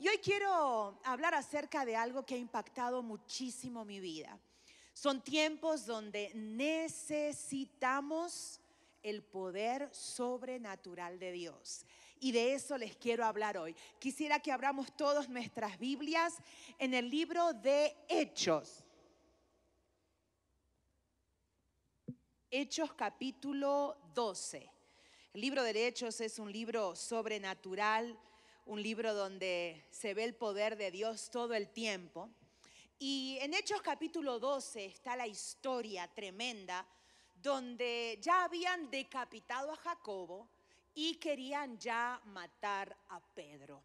Y hoy quiero hablar acerca de algo que ha impactado muchísimo mi vida. Son tiempos donde necesitamos el poder sobrenatural de Dios. Y de eso les quiero hablar hoy. Quisiera que abramos todas nuestras Biblias en el libro de Hechos. Hechos capítulo 12. El libro de Hechos es un libro sobrenatural un libro donde se ve el poder de Dios todo el tiempo. Y en Hechos capítulo 12 está la historia tremenda donde ya habían decapitado a Jacobo y querían ya matar a Pedro.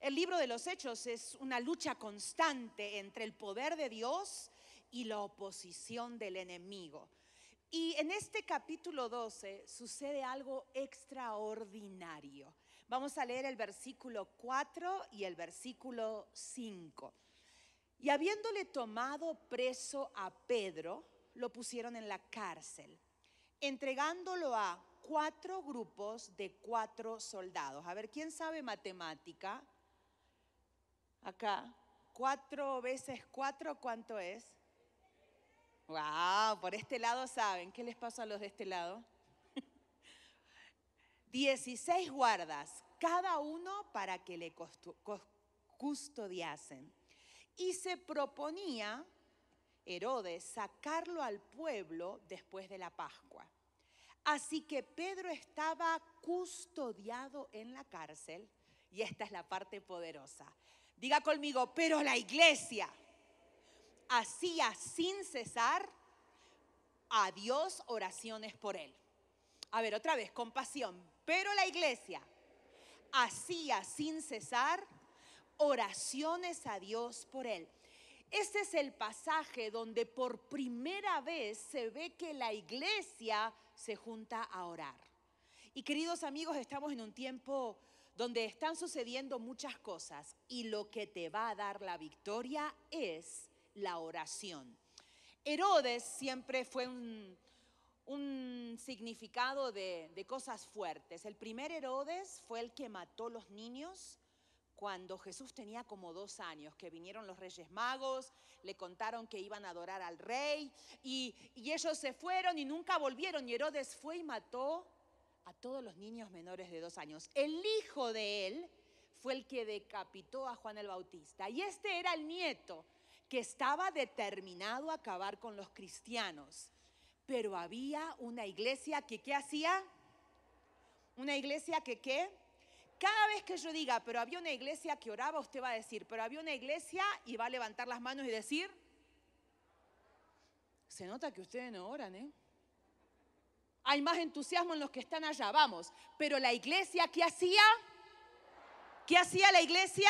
El libro de los Hechos es una lucha constante entre el poder de Dios y la oposición del enemigo. Y en este capítulo 12 sucede algo extraordinario. Vamos a leer el versículo 4 y el versículo 5. Y habiéndole tomado preso a Pedro, lo pusieron en la cárcel, entregándolo a cuatro grupos de cuatro soldados. A ver, ¿quién sabe matemática? Acá, cuatro veces cuatro, ¿cuánto es? Wow, por este lado saben. ¿Qué les pasa a los de este lado? 16 guardas, cada uno para que le custodiasen. Y se proponía Herodes sacarlo al pueblo después de la Pascua. Así que Pedro estaba custodiado en la cárcel, y esta es la parte poderosa. Diga conmigo, pero la iglesia hacía sin cesar a Dios oraciones por él. A ver, otra vez, compasión. Pero la iglesia hacía sin cesar oraciones a Dios por él. Ese es el pasaje donde por primera vez se ve que la iglesia se junta a orar. Y queridos amigos, estamos en un tiempo donde están sucediendo muchas cosas y lo que te va a dar la victoria es la oración. Herodes siempre fue un, un significado de, cosas fuertes. El primer Herodes fue el que mató los niños cuando Jesús tenía como dos años, que vinieron los reyes magos, le contaron que iban a adorar al rey y, y, ellos se fueron y nunca volvieron. Y Herodes fue y mató a todos los niños menores de dos años. El hijo de él fue el que decapitó a Juan el Bautista. Y este era el nieto que estaba determinado a acabar con los cristianos. Pero había una iglesia que ¿qué hacía? Una iglesia que ¿qué? Cada vez que yo diga, pero había una iglesia que oraba, usted va a decir, pero había una iglesia y va a levantar las manos y decir, se nota que ustedes no oran, ¿eh? Hay más entusiasmo en los que están allá, vamos. Pero la iglesia, ¿qué hacía? ¿Qué hacía la iglesia?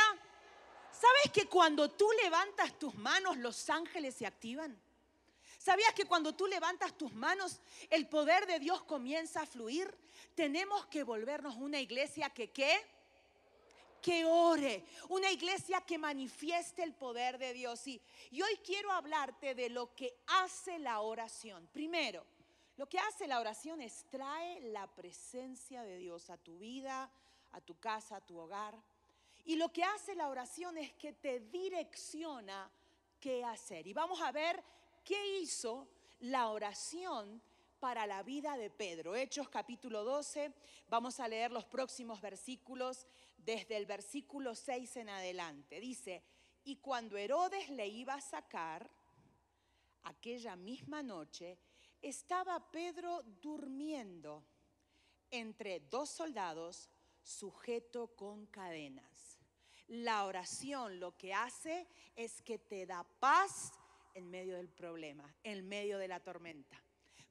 ¿Sabes que cuando tú levantas tus manos los ángeles se activan? ¿Sabías que cuando tú levantas tus manos, el poder de Dios comienza a fluir? Tenemos que volvernos una iglesia que qué? Que ore, una iglesia que manifieste el poder de Dios. Y, hoy quiero hablarte de lo que hace la oración. Primero, lo que hace la oración es trae la presencia de Dios a tu vida, a tu casa, a tu hogar. Y lo que hace la oración es que te direcciona qué hacer. Y vamos a ver ¿Qué hizo la oración para la vida de Pedro? Hechos capítulo 12, vamos a leer los próximos versículos desde el versículo 6 en adelante. Dice, y cuando Herodes le iba a sacar, aquella misma noche, estaba Pedro durmiendo entre dos soldados sujeto con cadenas. La oración lo que hace es que te da paz en medio del problema, en medio de la tormenta.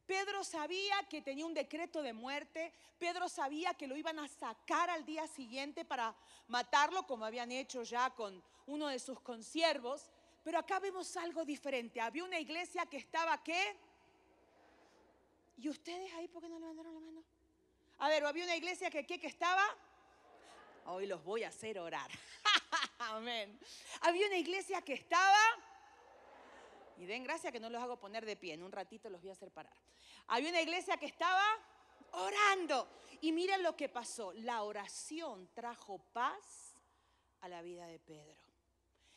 Pedro sabía que tenía un decreto de muerte, Pedro sabía que lo iban a sacar al día siguiente para matarlo, como habían hecho ya con uno de sus consiervos, pero acá vemos algo diferente. Había una iglesia que estaba qué? ¿Y ustedes ahí por qué no levantaron la mano? A ver, había una iglesia que qué que estaba? Hoy los voy a hacer orar. Amén. Había una iglesia que estaba y den gracia que no los hago poner de pie, en un ratito los voy a hacer parar. Había una iglesia que estaba orando. Y miren lo que pasó. La oración trajo paz a la vida de Pedro.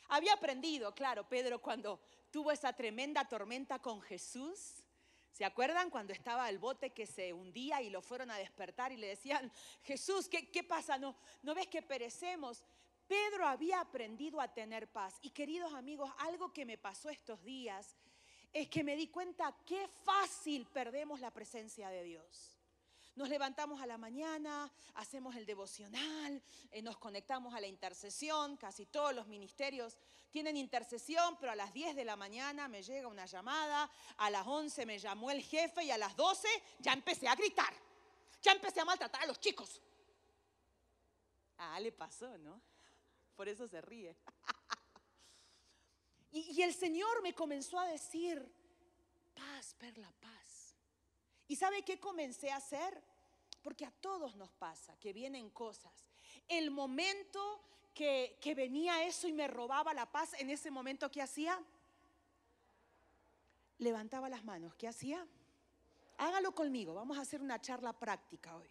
Había aprendido, claro, Pedro cuando tuvo esa tremenda tormenta con Jesús. ¿Se acuerdan cuando estaba el bote que se hundía y lo fueron a despertar y le decían, Jesús, ¿qué, pasa? ¿No, ¿No ves que perecemos? Pedro había aprendido a tener paz. Y queridos amigos, algo que me pasó estos días es que me di cuenta qué fácil perdemos la presencia de Dios. Nos levantamos a la mañana, hacemos el devocional, eh, nos conectamos a la intercesión, casi todos los ministerios tienen intercesión, pero a las 10 de la mañana me llega una llamada, a las 11 me llamó el jefe y a las 12 ya empecé a gritar, ya empecé a maltratar a los chicos. Ah, le pasó, ¿no? Por eso se ríe. Y, el Señor me comenzó a decir, paz, la paz. ¿Y sabe qué comencé a hacer? Porque a todos nos pasa que vienen cosas. El momento que, que venía eso y me robaba la paz, en ese momento, ¿qué hacía? Levantaba las manos. ¿Qué hacía? Hágalo conmigo. Vamos a hacer una charla práctica hoy.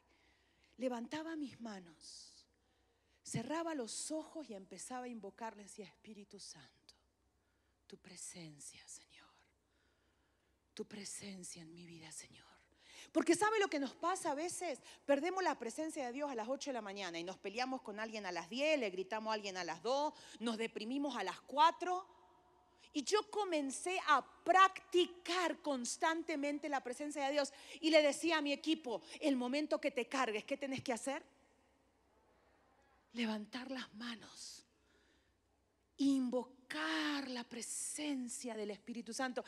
Levantaba mis manos cerraba los ojos y empezaba a invocarle, decía, Espíritu Santo, tu presencia, Señor, tu presencia en mi vida, Señor. Porque ¿sabe lo que nos pasa a veces? Perdemos la presencia de Dios a las 8 de la mañana y nos peleamos con alguien a las 10, le gritamos a alguien a las 2, nos deprimimos a las 4. Y yo comencé a practicar constantemente la presencia de Dios y le decía a mi equipo, el momento que te cargues, ¿qué tenés que hacer? levantar las manos, invocar la presencia del Espíritu Santo.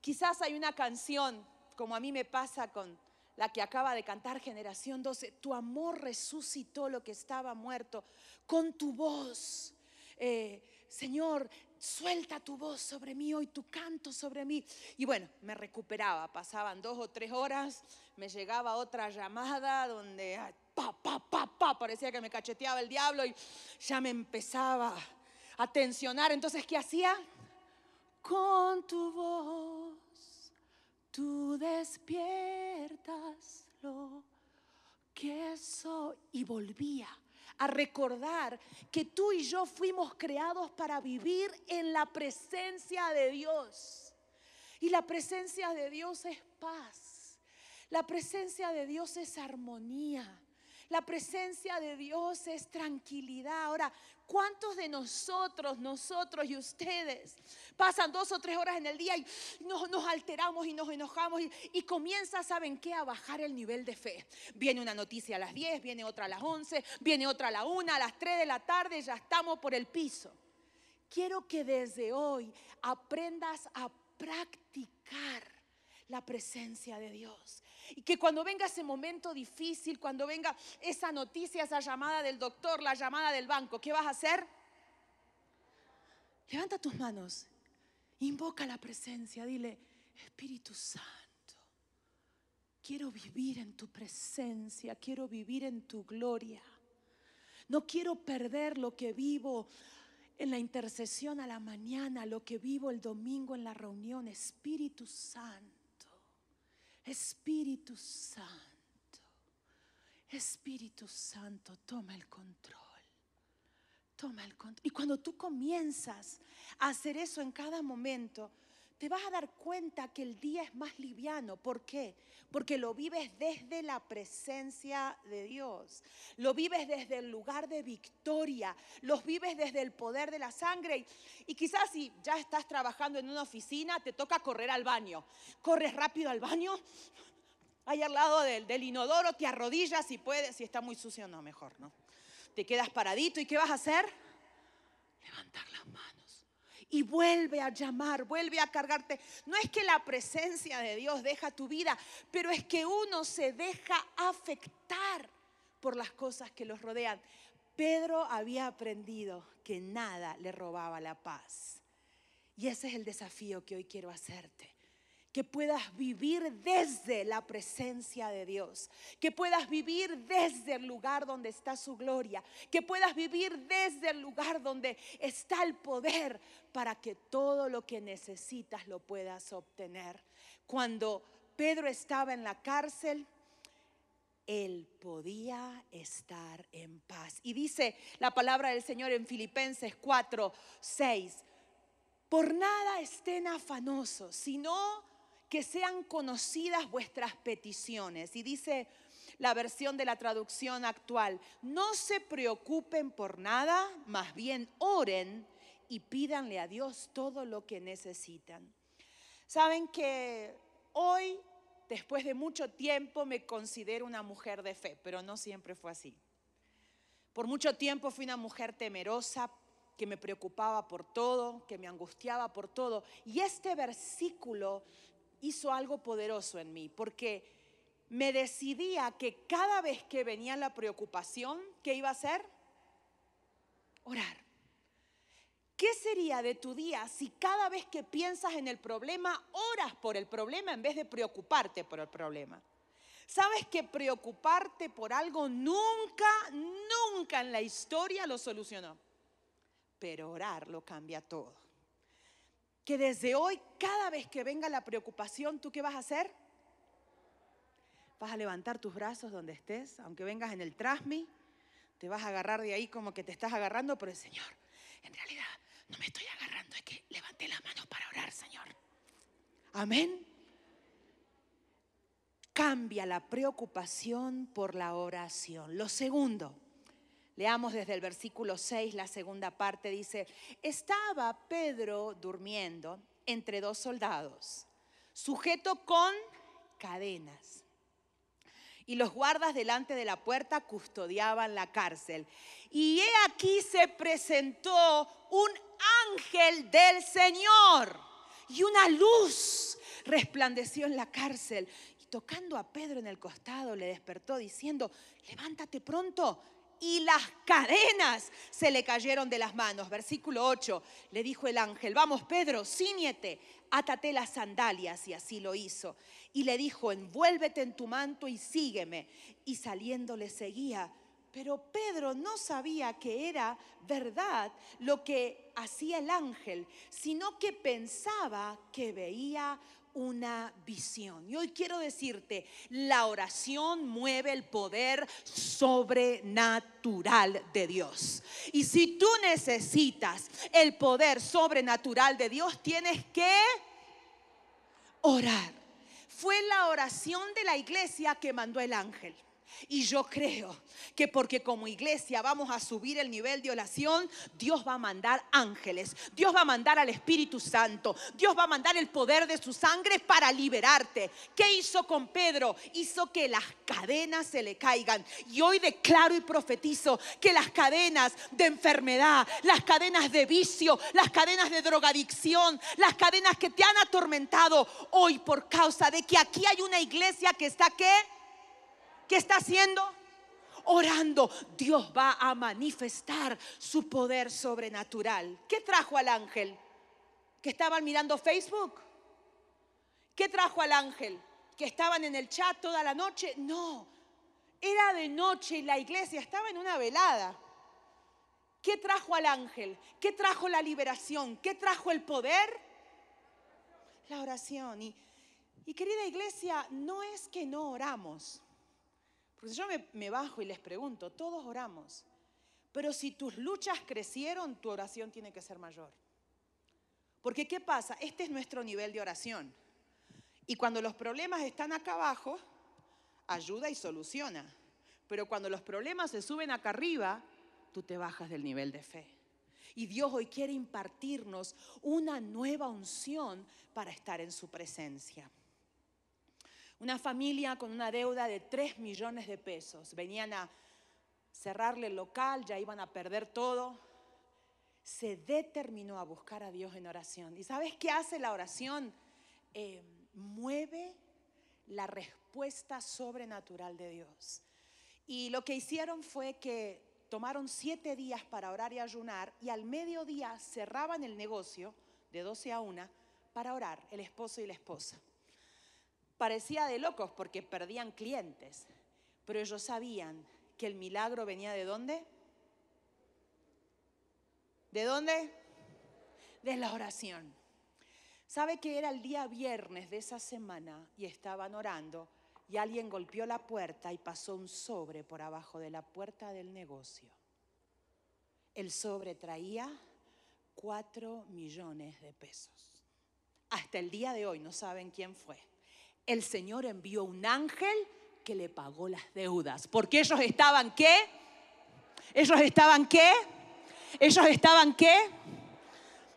Quizás hay una canción, como a mí me pasa con la que acaba de cantar Generación 12, tu amor resucitó lo que estaba muerto con tu voz. Eh, Señor, suelta tu voz sobre mí hoy, tu canto sobre mí. Y bueno, me recuperaba, pasaban dos o tres horas, me llegaba otra llamada donde ah, pa, pa, parecía que me cacheteaba el diablo y ya me empezaba a tensionar. Entonces, ¿qué hacía? Con tu voz tú despiertas lo que soy. Y volvía a recordar que tú y yo fuimos creados para vivir en la presencia de Dios. Y la presencia de Dios es paz. La presencia de Dios es armonía. La presencia de Dios es tranquilidad. Ahora, ¿cuántos de nosotros, nosotros y ustedes pasan dos o tres horas en el día y nos, alteramos y nos enojamos y, comienza, ¿saben qué? A bajar el nivel de fe. Viene una noticia a las 10, viene otra a las 11, viene otra a la 1, a las 3 de la tarde, ya estamos por el piso. Quiero que desde hoy aprendas a practicar la presencia de Dios. Y que cuando venga ese momento difícil, cuando venga esa noticia, esa llamada del doctor, la llamada del banco, ¿qué vas a hacer? Levanta tus manos, invoca la presencia, dile, Espíritu Santo. Quiero vivir en tu presencia, quiero vivir en tu gloria. No quiero perder lo que vivo en la intercesión a la mañana, lo que vivo el domingo en la reunión. Espíritu Santo, Espíritu Santo, Espíritu Santo, toma el control. Toma el control. Y cuando tú comienzas a hacer eso en cada momento, te vas a dar cuenta que el día es más liviano. ¿Por qué? Porque lo vives desde la presencia de Dios. Lo vives desde el lugar de victoria. lo vives desde el poder de la sangre. Y quizás si ya estás trabajando en una oficina, te toca correr al baño. Corres rápido al baño. Ahí al lado del, del inodoro te arrodillas si puedes. Si está muy sucio, no, mejor, ¿no? Te quedas paradito y ¿qué vas a hacer? Levantar las manos y vuelve a llamar, vuelve a cargarte. No es que la presencia de Dios deja tu vida, pero es que uno se deja afectar por las cosas que los rodean. Pedro había aprendido que nada le robaba la paz. Y ese es el desafío que hoy quiero hacerte que puedas vivir desde la presencia de Dios, que puedas vivir desde el lugar donde está su gloria, que puedas vivir desde el lugar donde está el poder para que todo lo que necesitas lo puedas obtener. Cuando Pedro estaba en la cárcel, él podía estar en paz. Y dice la palabra del Señor en Filipenses 4, 6, por nada estén afanosos, sino que sean conocidas vuestras peticiones. Y dice la versión de la traducción actual, no se preocupen por nada, más bien oren y pídanle a Dios todo lo que necesitan. Saben que hoy, después de mucho tiempo, me considero una mujer de fe, pero no siempre fue así. Por mucho tiempo fui una mujer temerosa, que me preocupaba por todo, que me angustiaba por todo. Y este versículo hizo algo poderoso en mí, porque me decidía que cada vez que venía la preocupación, ¿qué iba a hacer? Orar. ¿Qué sería de tu día si cada vez que piensas en el problema, oras por el problema en vez de preocuparte por el problema? ¿Sabes que preocuparte por algo nunca, nunca en la historia lo solucionó? Pero orar lo cambia todo que desde hoy, cada vez que venga la preocupación, ¿tú qué vas a hacer? Vas a levantar tus brazos donde estés, aunque vengas en el trasmi, te vas a agarrar de ahí como que te estás agarrando, por el Señor, en realidad no me estoy agarrando, es que levanté las manos para orar, Señor. Amén. Cambia la preocupación por la oración. Lo segundo, Leamos desde el versículo 6, la segunda parte dice, estaba Pedro durmiendo entre dos soldados, sujeto con cadenas. Y los guardas delante de la puerta custodiaban la cárcel. Y he aquí se presentó un ángel del Señor y una luz resplandeció en la cárcel. Y tocando a Pedro en el costado le despertó diciendo, levántate pronto y las cadenas se le cayeron de las manos. Versículo 8, le dijo el ángel, vamos Pedro, ciñete, átate las sandalias, y así lo hizo. Y le dijo, envuélvete en tu manto y sígueme. Y saliendo le seguía. Pero Pedro no sabía que era verdad lo que hacía el ángel, sino que pensaba que veía una visión. Y hoy quiero decirte, la oración mueve el poder sobrenatural de Dios. Y si tú necesitas el poder sobrenatural de Dios, tienes que orar. Fue la oración de la iglesia que mandó el ángel. Y yo creo que porque como iglesia vamos a subir el nivel de oración, Dios va a mandar ángeles, Dios va a mandar al Espíritu Santo, Dios va a mandar el poder de su sangre para liberarte. ¿Qué hizo con Pedro? Hizo que las cadenas se le caigan. Y hoy declaro y profetizo que las cadenas de enfermedad, las cadenas de vicio, las cadenas de drogadicción, las cadenas que te han atormentado hoy por causa de que aquí hay una iglesia que está que ¿Qué está haciendo? Orando, Dios va a manifestar su poder sobrenatural. ¿Qué trajo al ángel? ¿Que estaban mirando Facebook? ¿Qué trajo al ángel? ¿Que estaban en el chat toda la noche? No, era de noche y la iglesia estaba en una velada. ¿Qué trajo al ángel? ¿Qué trajo la liberación? ¿Qué trajo el poder? La oración. Y, querida iglesia, no es que no oramos yo me bajo y les pregunto, todos oramos, pero si tus luchas crecieron, tu oración tiene que ser mayor. Porque ¿qué pasa? Este es nuestro nivel de oración. Y cuando los problemas están acá abajo, ayuda y soluciona. Pero cuando los problemas se suben acá arriba, tú te bajas del nivel de fe. Y Dios hoy quiere impartirnos una nueva unción para estar en su presencia. Una familia con una deuda de 3 millones de pesos. Venían a cerrarle el local, ya iban a perder todo. Se determinó a buscar a Dios en oración. ¿Y sabes qué hace la oración? Eh, mueve la respuesta sobrenatural de Dios. Y lo que hicieron fue que tomaron siete días para orar y ayunar y al mediodía cerraban el negocio de 12 a 1 para orar el esposo y la esposa. Parecía de locos porque perdían clientes, pero ellos sabían que el milagro venía de dónde? ¿De dónde? De la oración. ¿Sabe que era el día viernes de esa semana y estaban orando y alguien golpeó la puerta y pasó un sobre por abajo de la puerta del negocio? El sobre traía cuatro millones de pesos. Hasta el día de hoy no saben quién fue el Señor envió un ángel que le pagó las deudas. Porque ellos estaban qué? Ellos estaban qué? Ellos estaban qué?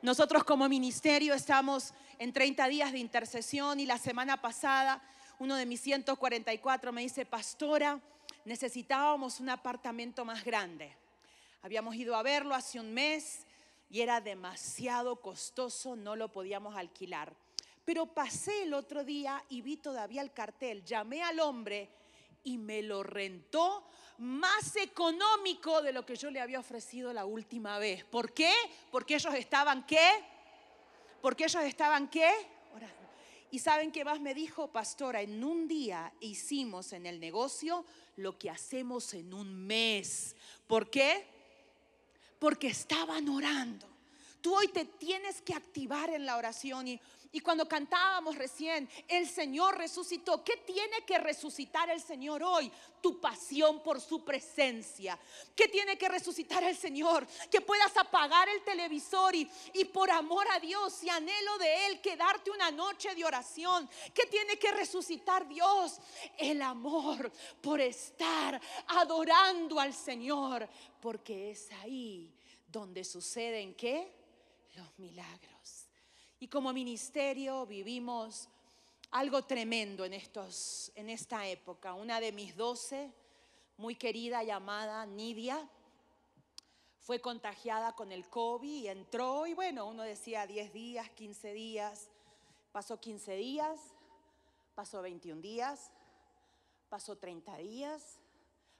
Nosotros como ministerio estamos en 30 días de intercesión y la semana pasada uno de mis 144 me dice, pastora, necesitábamos un apartamento más grande. Habíamos ido a verlo hace un mes y era demasiado costoso, no lo podíamos alquilar. Pero pasé el otro día y vi todavía el cartel, llamé al hombre y me lo rentó más económico de lo que yo le había ofrecido la última vez. ¿Por qué? Porque ellos estaban qué? Porque ellos estaban qué? Y saben qué más me dijo, pastora, en un día hicimos en el negocio lo que hacemos en un mes. ¿Por qué? Porque estaban orando. Tú hoy te tienes que activar en la oración y y cuando cantábamos recién, el Señor resucitó. ¿Qué tiene que resucitar el Señor hoy? Tu pasión por su presencia. ¿Qué tiene que resucitar el Señor? Que puedas apagar el televisor y, por amor a Dios y anhelo de Él, quedarte una noche de oración. ¿Qué tiene que resucitar Dios? El amor por estar adorando al Señor, porque es ahí donde suceden qué? Los milagros. Y como ministerio vivimos algo tremendo en, estos, en esta época. Una de mis doce, muy querida, llamada Nidia, fue contagiada con el COVID y entró y bueno, uno decía 10 días, 15 días, pasó 15 días, pasó 21 días, pasó 30 días,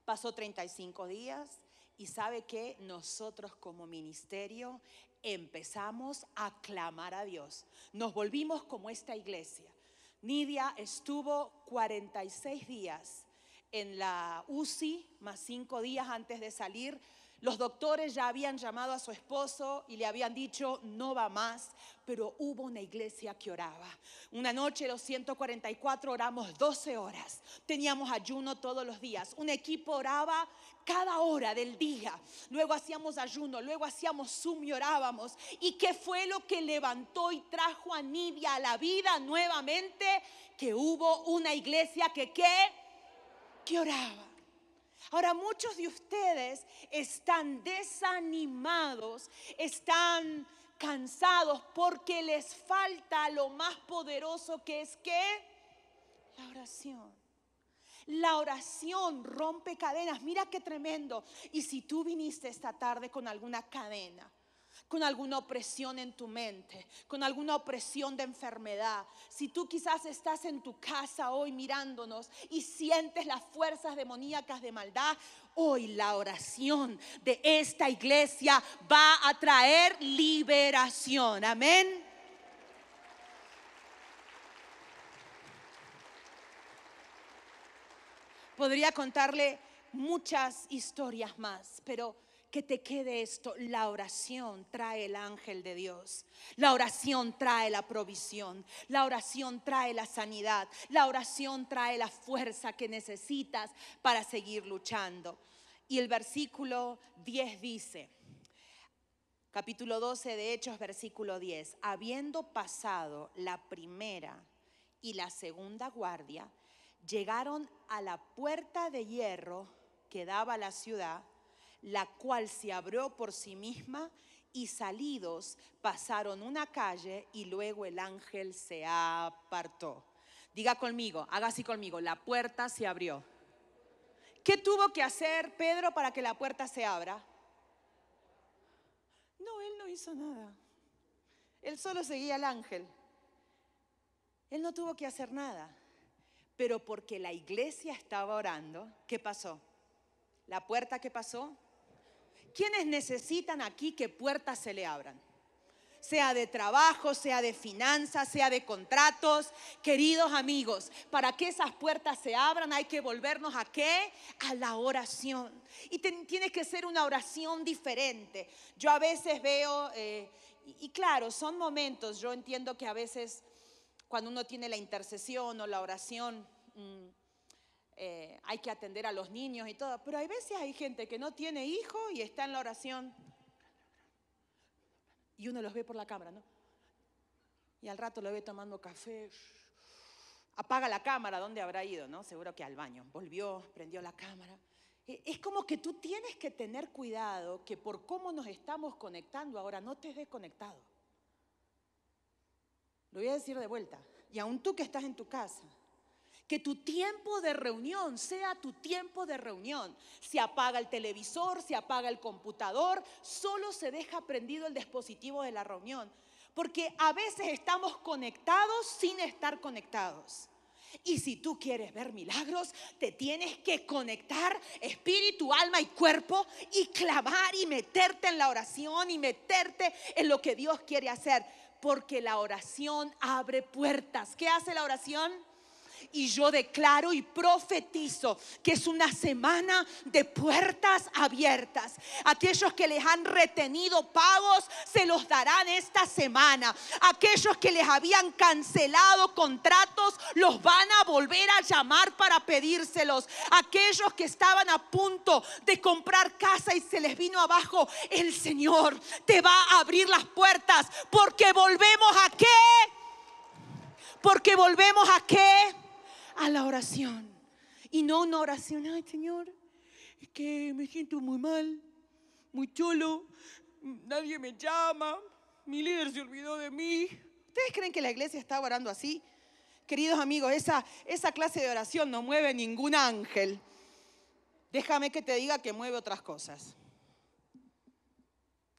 pasó 35 días y sabe que nosotros como ministerio empezamos a clamar a Dios. Nos volvimos como esta iglesia. Nidia estuvo 46 días en la UCI, más cinco días antes de salir los doctores ya habían llamado a su esposo y le habían dicho, no va más, pero hubo una iglesia que oraba. Una noche los 144 oramos 12 horas. Teníamos ayuno todos los días. Un equipo oraba cada hora del día. Luego hacíamos ayuno, luego hacíamos zoom y orábamos. ¿Y qué fue lo que levantó y trajo a Nidia a la vida nuevamente? Que hubo una iglesia que qué? Que oraba. Ahora muchos de ustedes están desanimados, están cansados porque les falta lo más poderoso que es que la oración. La oración rompe cadenas. Mira qué tremendo. Y si tú viniste esta tarde con alguna cadena, con alguna opresión en tu mente, con alguna opresión de enfermedad. Si tú quizás estás en tu casa hoy mirándonos y sientes las fuerzas demoníacas de maldad, hoy la oración de esta iglesia va a traer liberación. Amén. Podría contarle muchas historias más, pero que te quede esto, la oración trae el ángel de Dios, la oración trae la provisión, la oración trae la sanidad, la oración trae la fuerza que necesitas para seguir luchando. Y el versículo 10 dice, capítulo 12 de Hechos, versículo 10, habiendo pasado la primera y la segunda guardia, llegaron a la puerta de hierro que daba la ciudad la cual se abrió por sí misma y salidos pasaron una calle y luego el ángel se apartó. Diga conmigo, haga así conmigo, la puerta se abrió. ¿Qué tuvo que hacer Pedro para que la puerta se abra? No, él no hizo nada. Él solo seguía al ángel. Él no tuvo que hacer nada. Pero porque la iglesia estaba orando, ¿qué pasó? La puerta ¿Qué pasó ¿Quiénes necesitan aquí que puertas se le abran? sea de trabajo, sea de finanzas, sea de contratos. Queridos amigos, para que esas puertas se abran hay que volvernos a qué? A la oración. Y tiene que ser una oración diferente. Yo a veces veo, eh, y, claro, son momentos, yo entiendo que a veces cuando uno tiene la intercesión o la oración... Mm, eh, hay que atender a los niños y todo, pero hay veces hay gente que no tiene hijo y está en la oración y uno los ve por la cámara, ¿no? Y al rato lo ve tomando café, apaga la cámara, ¿dónde habrá ido? ¿no? Seguro que al baño, volvió, prendió la cámara. Eh, es como que tú tienes que tener cuidado que por cómo nos estamos conectando ahora no te desconectado. Lo voy a decir de vuelta. Y aún tú que estás en tu casa, que tu tiempo de reunión sea tu tiempo de reunión. Se apaga el televisor, se apaga el computador, solo se deja prendido el dispositivo de la reunión. Porque a veces estamos conectados sin estar conectados. Y si tú quieres ver milagros, te tienes que conectar espíritu, alma y cuerpo y clavar y meterte en la oración y meterte en lo que Dios quiere hacer. Porque la oración abre puertas. ¿Qué hace la oración? Y yo declaro y profetizo que es una semana de puertas abiertas. Aquellos que les han retenido pagos se los darán esta semana. Aquellos que les habían cancelado contratos los van a volver a llamar para pedírselos. Aquellos que estaban a punto de comprar casa y se les vino abajo, el Señor te va a abrir las puertas porque volvemos a qué? Porque volvemos a qué? a la oración. Y no una oración, ay Señor, es que me siento muy mal, muy chulo nadie me llama, mi líder se olvidó de mí. ¿Ustedes creen que la iglesia está orando así? Queridos amigos, esa, esa clase de oración no mueve ningún ángel. Déjame que te diga que mueve otras cosas.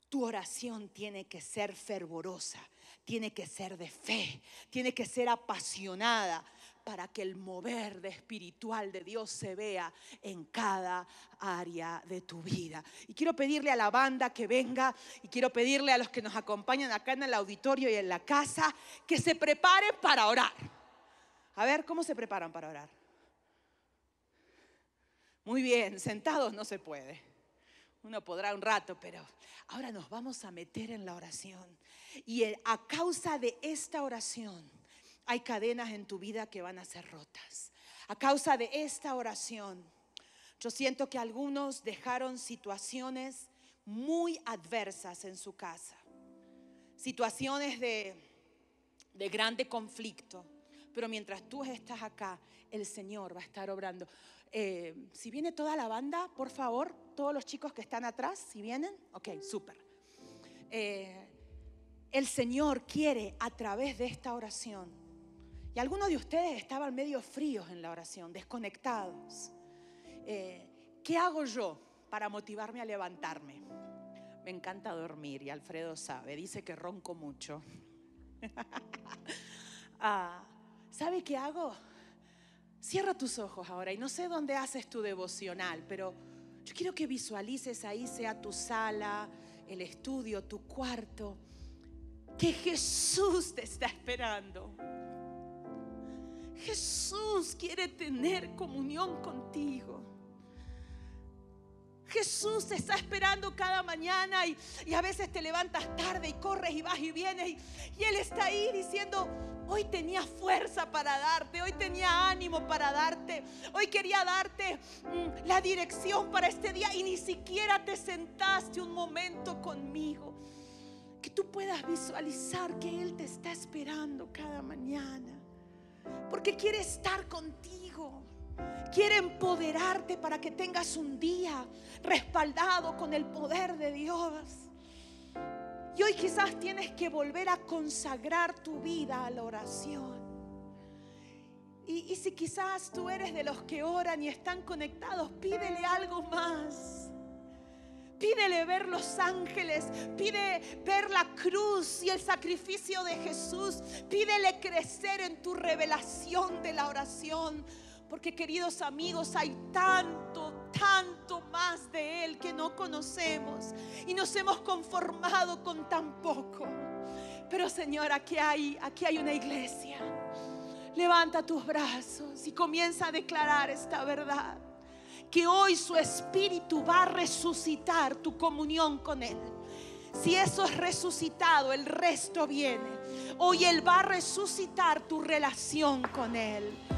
Tu oración tiene que ser fervorosa, tiene que ser de fe, tiene que ser apasionada, para que el mover de espiritual de Dios se vea en cada área de tu vida. Y quiero pedirle a la banda que venga y quiero pedirle a los que nos acompañan acá en el auditorio y en la casa que se preparen para orar. A ver, ¿cómo se preparan para orar? Muy bien, sentados no se puede. Uno podrá un rato, pero ahora nos vamos a meter en la oración. Y a causa de esta oración, hay cadenas en tu vida que van a ser rotas. A causa de esta oración, yo siento que algunos dejaron situaciones muy adversas en su casa, situaciones de, de grande conflicto. Pero mientras tú estás acá, el Señor va a estar obrando. Eh, si viene toda la banda, por favor, todos los chicos que están atrás, si vienen, ok, súper. Eh, el Señor quiere a través de esta oración y algunos de ustedes estaban medio fríos en la oración, desconectados. Eh, ¿Qué hago yo para motivarme a levantarme? Me encanta dormir y Alfredo sabe, dice que ronco mucho. Ah, ¿Sabe qué hago? Cierra tus ojos ahora y no sé dónde haces tu devocional, pero yo quiero que visualices ahí, sea tu sala, el estudio, tu cuarto, que Jesús te está esperando Jesús quiere tener comunión contigo. Jesús está esperando cada mañana y, a veces te levantas tarde y corres y vas y vienes y, Él está ahí diciendo, hoy tenía fuerza para darte, hoy tenía ánimo para darte, hoy quería darte mm, la dirección para este día y ni siquiera te sentaste un momento conmigo. Que tú puedas visualizar que Él te está esperando cada mañana porque quiere estar contigo. Quiere empoderarte para que tengas un día respaldado con el poder de Dios. Y hoy quizás tienes que volver a consagrar tu vida a la oración. Y, si quizás tú eres de los que oran y están conectados, pídele algo más. Pídele ver los ángeles, pide ver la cruz y el sacrificio de Jesús. Pídele crecer en tu revelación de la oración. Porque queridos amigos, hay tanto, tanto más de Él que no conocemos y nos hemos conformado con tan poco. Pero Señor, aquí hay, aquí hay una iglesia. Levanta tus brazos y comienza a declarar esta verdad que hoy su espíritu va a resucitar tu comunión con Él. Si eso es resucitado, el resto viene. Hoy Él va a resucitar tu relación con Él.